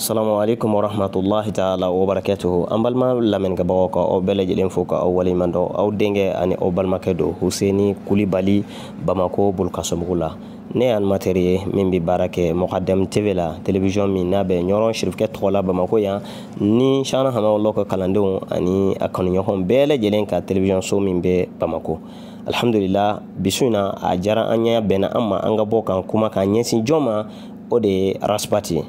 salamualeykum warahmatullahi taala wabarakatuhu an balima lamɛnnikɛbagaw ka aw bɛɛ lajɛlen fo ka aw waleɲuman dɔ aw denkɛ ani aw balimakɛ don huseni kulibali bamako bolokasɔmugu la ne ye animatɛr ye min be baara kɛ mɔkadam tv la televisiɔn min n'a bɛ ɲɔrɔn sirifkɛ tɔgɔ la bamako yan ni shana hamawlaw ka kalandenw ani a kanuɲɔgɔn bɛɛ lajɛlen ka televisiɔn so min bɛ bamako alhamdulila bisu na a jara an ɲa bɛnna an ma an ka bɔ kan kuma k'a ɲɛsin jɔn ma o de ye raspati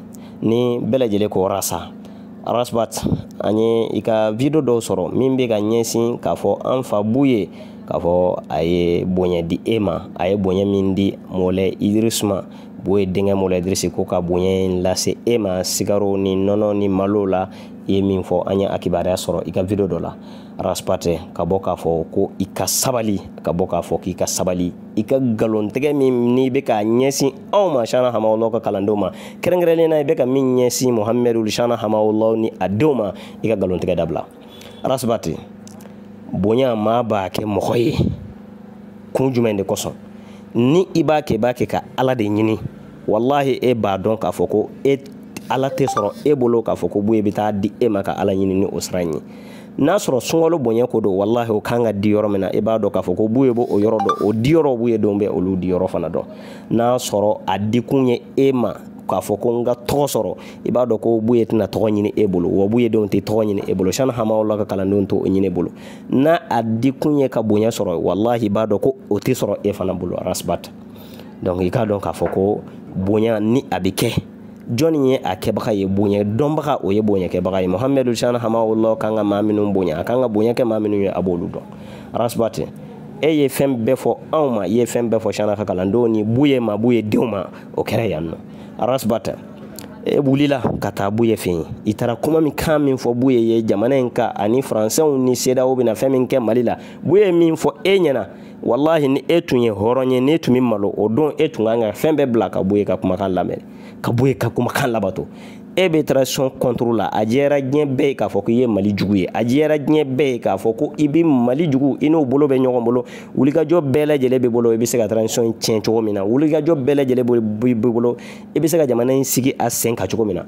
ni bɛlajɛle ko rasa rasbat an ye i ka video dɔw sɔrɔ min be ka ɲɛsin k'a fɔ an fa b'u ye k'a fɔ a ye bonya di e ma a ye bonya min di mɔlɛ idirisuma bo ye denkɛ mola idirisi ko ka bonya in lase e ma sigaro ni nɔnɔ ni malo la i ye min fɔ an ye akibariya sɔrɔ i ka video dɔ la raspatɛ ka bɔ k'a fɔ ko i ka sabali ka bɔ k'a fɔ k'i ka sabali i ka galontigɛ min n'i bɛ ka ɲɛsin anw ma shana hamawlaw ka kalandenw ma kɛrɛnkɛrɛnnen na i bɛ ka min ɲɛsin mohamɛdul shana hamawlaw ni a denw ma i ka galontigɛ dabila raspate bonya maa b'a kɛ mɔgɔ ye kun jumɛn de kosɔn ni i b'a kɛ i b'a kɛ ka ala de ɲini wallahi e b'a dɔn k'a fɔ ko e ala tɛ sɔrɔ e bolo k'a fɔ ko bo e bɛ taa di e ma ka ala ɲini ni o sira in ye n'a sɔrɔ sunkalo bonya ko don wallahi o kan ka di yɔrɔ min na i e b'a dɔn k'a fɔ ko b'u ye bɔ e o yɔrɔ dɔn o di yɔrɔ b'u ye don bɛ olu di yɔrɔ fana dɔn n'a sɔrɔ a dikun ye e ma k'a fɔ ko n ka tɔgɔ sɔrɔ i b'a dɔn ko buye tɛna tɔgɔ ɲini e bolo wa buyedenw tɛ tɔgɔ ɲini e bolo sani hamaw la ka kalandenw to o ɲini e bolo n'a a di ye ka bonya sɔrɔ wallahi i b'a dɔn ko o tɛ sɔrɔ e fana bolo rasbat donc i k'a dɔn k'a fɔ ko bonya ni a bɛ kɛ jɔnni ye a kɛbaga ye bonya dɔnbaga o ye bonya kɛbaga ye muhamadu sani hamaw la kan ka maa minnu bonya a kan ka bonya kɛ maa minnu ye a b'olu dɔn arasbat e ye fɛn bɛɛ fɔ anw ma i ye fɛn bɛɛ fɔ siyana ka kalandenw ni buye ma buye denw ma o kɛra yan nɔ arasbata e wulila ka taa buye fɛ yen i taara kuma min kan min fɔ buye ye jamana in ka ani faransɛw ni sedaw bɛna fɛn min kɛ mali la buye min fɔ e ɲɛna wallahi ni e tun ye hɔrɔn ye ne tun bɛ malo o don e tun kan ka fɛn bɛɛ bila ka buye ka kumakan lamɛn ka buye ka kumakan labato e bɛ transition contrôle la a jɛra diɲɛ bɛɛ ye k'a fɔ ko i ye mali jugu ye a jɛra diɲɛ bɛɛ ye k'a fɔ ko i bɛ mali jugu i n'o bolo bɛ ɲɔgɔn bolo wulikajɔ bɛɛ lajɛlen bɛ bolo i bɛ se ka transition in tiɲɛ cogo min na wulikajɔ bɛɛ lajɛlen bɛ bolo i bɛ se ka jamana in sigi a sen kan cogo min na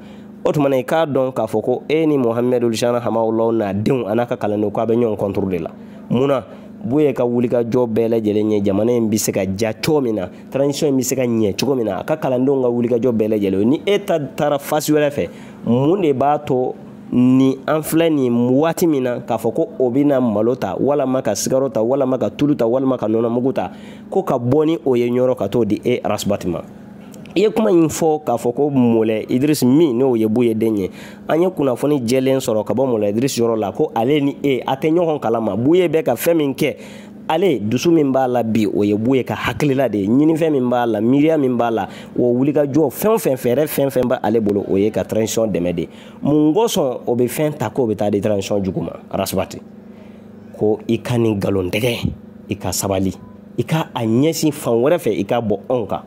o tuma na i k'a dɔn k'a fɔ ko e ni mohamɛd olusana hamawulaw n'a denw a n'a ka kalandenw k'a bɛ ɲɔgɔn contrôle de la mun na buye ka wulikajɔ bɛɛ lajɛlen ɲɛ jamana in be se ka ja cogo min na transition in be se ka ɲɛ cogo min na a ka kalandenw ka wulikajɔ bɛɛ lajɛlen ni e ta taara fasi wɛrɛ fɛ mun de b'a to ni an filɛ nin waati min na k'a fɔ ko o bɛna malo ta walama ka sigaro ta walama ka tulu ta walama ka nɔnɔmugu ta ko ka bɔ ni o ye ɲɔrɔ ka t'o di e arasibati ma i ye kuma in fɔ k'a fɔ ko mɔlɛ idirisi min n'o ye bu ye den ye an ye kunnafoni jɛlen sɔrɔ ka bɔ mɔlɛ idirisi yɔrɔ la ko ale ni e a tɛ ɲɔgɔn kalama bu ye bɛ ka fɛn min kɛ ale dusu min b'a la bi o ye bu ye ka hakilila de ye ɲinifɛn min b'a la miiriya min b'a la o wulikajɔ fɛn o fɛn fɛɛrɛ fɛn fɛn b'ale bolo o ye ka transition dɛmɛ de mun kosɔn o bɛ fɛn ta k'o bɛ taa di transition jugu ma rasibati ko i ka nin nkalon tɛgɛ i ka sabali i ka a ɲɛsin fan wɛrɛ fɛ i ka bɔ anw kan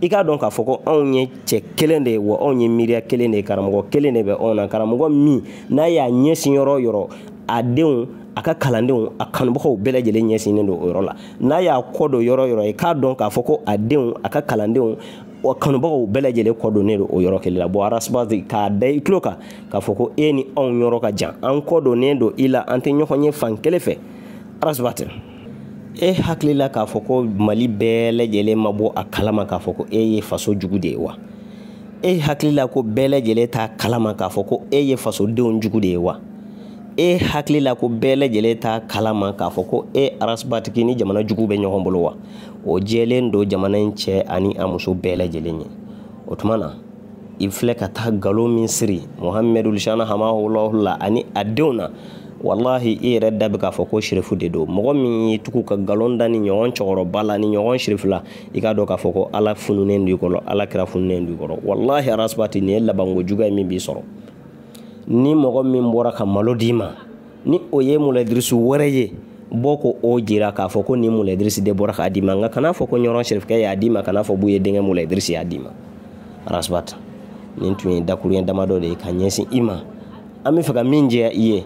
i k'a dɔn k'a fɔ ko anw ye cɛ kelen de ye wa anw ye miiriya kelen de ye karamɔgɔ kelen de bɛ anw na karamɔgɔ min n'a y'a ɲɛsin yɔrɔ o yɔrɔ a denw a ka kalandenw a kanubagaw bɛɛ lajɛlen ɲɛsinnen don o yɔrɔ la n'a y'a kɔ don yɔrɔ yɔrɔ ye k'a dɔn k'a fɔ ko a denw a ka kalandenw wa kanubagaw bɛɛ lajɛlen kɔ donnen don o yɔrɔ kelen la bon arasibasi k'a da i tulo kan k'a fɔ ko e ni anw yɔrɔ ka jan an kɔ donnen don i la an tɛ ɲɔgɔn ye fan kelen fɛ arasibati e hakilila k'a fɔ ko mali bɛɛ lajɛlen ma bɔ a kalama k'a fɔ ko e ye faso jugu de ye wa e hakilila ko bɛɛ lajɛlen t'a kalama k'a fɔ ko e ye fasodenw jugu de ye wa e hakilila ko bɛɛ lajɛlen t'a kalama k'a fɔ ko e arasibatigi ni jamana jugu bɛ ɲɔgɔn bolo wa o jɛlen don jamana in cɛ ani a muso bɛɛ lajɛlen ye o tuma na i filɛ ka taa galon min siri muhamɛdulsana hamahulahula ani a denw na wallahi i yɛrɛ da bɛ k'a fɔ ko sirifu de don mɔgɔ min y'i tugu ka nkalon da ni ɲɔgɔn cɛkɔrɔba la ni ɲɔgɔn sirifu la i k'a dɔn k'a fɔ ko ala fununen don i kɔrɔ ala kira fununen don i kɔrɔ walahi arasibati nin ye labanko juguya min b'i sɔrɔ ni mɔgɔ min bɔra ka malo d'i ma ni o ye mulɛdirisi wɛrɛ ye bɔ ko o jira k'a fɔ ko nin mulɛdirisi de bɔra k'a d'i ma nka kana fɔ ko ɲɔgɔn sirifukɛ y'a d'i ma kana fɔ b'u ye denkɛ mulɛdirisi y'a d'i ma arasibati nin tun ye dakuruɲɛ damadɔ de ye ka ɲɛsin i ma an bɛ fɛ ka min jɛya i ye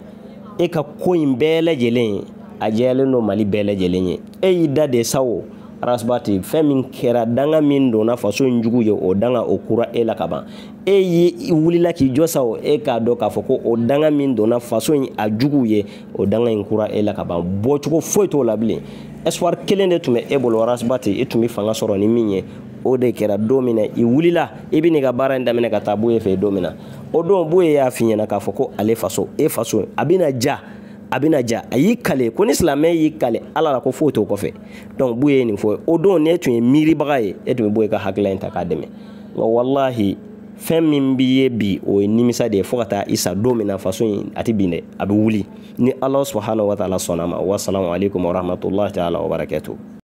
e ka ko in bɛɛ lajɛlen a jɛyalen don mali bɛɛ lajɛlen ye e y'i da de sa o arasbati fɛn min kɛra danga min donna faso in jugu ye o danga o kura e la kaban e ye wulila k'i jɔ sa o e k'a dɔn k'a fɔ ko o danga min donna faso in a jugu ye o danga in kura e la kaban bɔcogo foyi t'o la bilen espoir kelen de tun bɛ e bolo arasbati e tun bɛ fanga sɔrɔ ni min ye o de kɛra don min na i wulila i bɛ n'i ka baara in daminɛ ka taa bɔ e fɛ don min na o don b'o y'a f'i ɲɛna k'a fɔ ko ale faso e faso a bɛna ja a bɛna ja a y'i kale ko ni silamɛ y'i kale ala la ko foyi t'o kɔfɛ donc b'o ye nin fɔ o don ne tun ye miiribaga ye e tun bɛ bɔ i ka hakilila in ta k'a dɛmɛ nka walahi fɛn min b'i ye bi o ye nimisa de ye fo ka taa i sa don min na faso in a tɛ bin dɛ a bɛ wuli ni ala subahana wa taala sɔnna a ma wasalamu alaikum warahmatulahi taala wabarakɛtuh